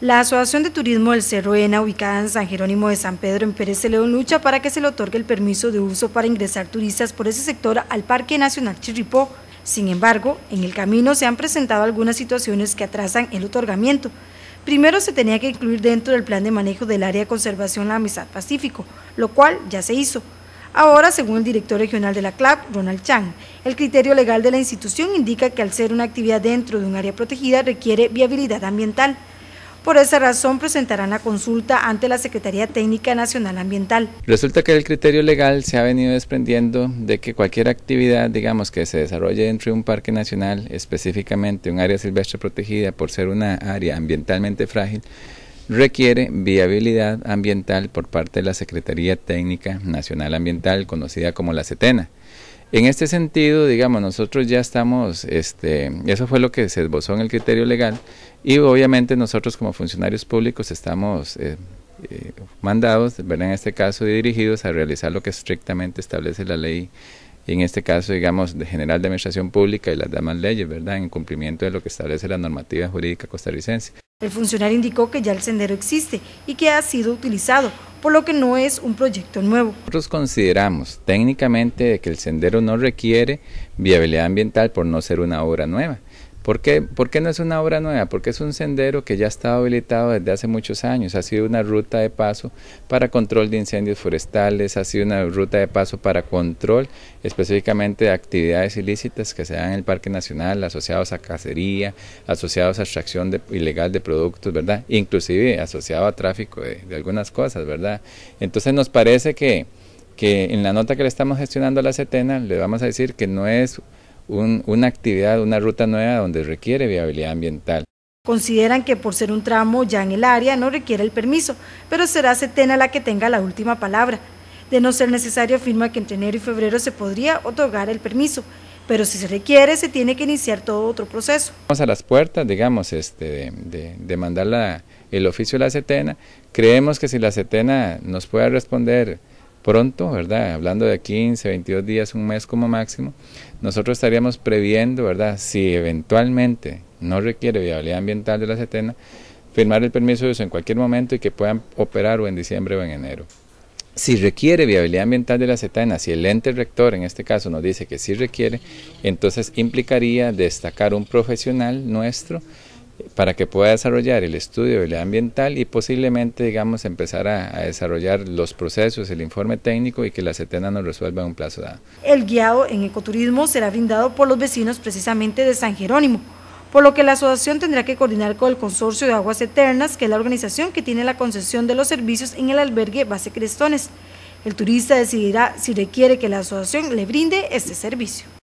La Asociación de Turismo del Cerro Ena, ubicada en San Jerónimo de San Pedro, en Pérez de León, lucha para que se le otorgue el permiso de uso para ingresar turistas por ese sector al Parque Nacional Chirripó. Sin embargo, en el camino se han presentado algunas situaciones que atrasan el otorgamiento. Primero se tenía que incluir dentro del plan de manejo del área de conservación la amistad pacífico, lo cual ya se hizo. Ahora, según el director regional de la CLAP, Ronald Chang, el criterio legal de la institución indica que al ser una actividad dentro de un área protegida requiere viabilidad ambiental por esa razón presentarán la consulta ante la Secretaría Técnica Nacional Ambiental. Resulta que el criterio legal se ha venido desprendiendo de que cualquier actividad, digamos, que se desarrolle dentro de un parque nacional, específicamente un área silvestre protegida por ser una área ambientalmente frágil, requiere viabilidad ambiental por parte de la Secretaría Técnica Nacional Ambiental, conocida como la CETENA. En este sentido, digamos, nosotros ya estamos, este, eso fue lo que se esbozó en el criterio legal y obviamente nosotros como funcionarios públicos estamos eh, eh, mandados, ¿verdad? en este caso dirigidos a realizar lo que estrictamente establece la ley, en este caso, digamos, de General de Administración Pública y las demás leyes, ¿verdad? En cumplimiento de lo que establece la normativa jurídica costarricense. El funcionario indicó que ya el sendero existe y que ha sido utilizado, por lo que no es un proyecto nuevo. Nosotros consideramos técnicamente que el sendero no requiere viabilidad ambiental por no ser una obra nueva. ¿Por qué? no es una obra nueva? Porque es un sendero que ya está habilitado desde hace muchos años. Ha sido una ruta de paso para control de incendios forestales, ha sido una ruta de paso para control específicamente de actividades ilícitas que se dan en el Parque Nacional, asociados a cacería, asociados a extracción ilegal de productos, ¿verdad? Inclusive asociado a tráfico de, algunas cosas, ¿verdad? Entonces nos parece que, que en la nota que le estamos gestionando a la CETENA le vamos a decir que no es una actividad, una ruta nueva donde requiere viabilidad ambiental. Consideran que por ser un tramo ya en el área no requiere el permiso, pero será Cetena la que tenga la última palabra. De no ser necesario, afirma que entre enero y febrero se podría otorgar el permiso, pero si se requiere se tiene que iniciar todo otro proceso. Vamos a las puertas, digamos, este, de, mandar el oficio a la CETENA. Creemos que si la CETENA nos puede responder pronto, ¿verdad? Hablando de 15, 22 días, un mes como máximo, nosotros estaríamos previendo, ¿verdad? Si eventualmente no requiere viabilidad ambiental de la CETENA, firmar el permiso de uso en cualquier momento y que puedan operar o en diciembre o en enero. Si requiere viabilidad ambiental de la cetena, si el ente rector en este caso nos dice que sí requiere, entonces implicaría destacar un profesional nuestro para que pueda desarrollar el estudio de la ambiental y posiblemente, digamos, empezar a, a, desarrollar los procesos, el informe técnico y que la CETENA nos resuelva en un plazo dado. El guiado en ecoturismo será brindado por los vecinos precisamente de San Jerónimo, por lo que la asociación tendrá que coordinar con el Consorcio de Aguas Eternas, que es la organización que tiene la concesión de los servicios en el albergue Base Crestones. El turista decidirá si requiere que la asociación le brinde este servicio.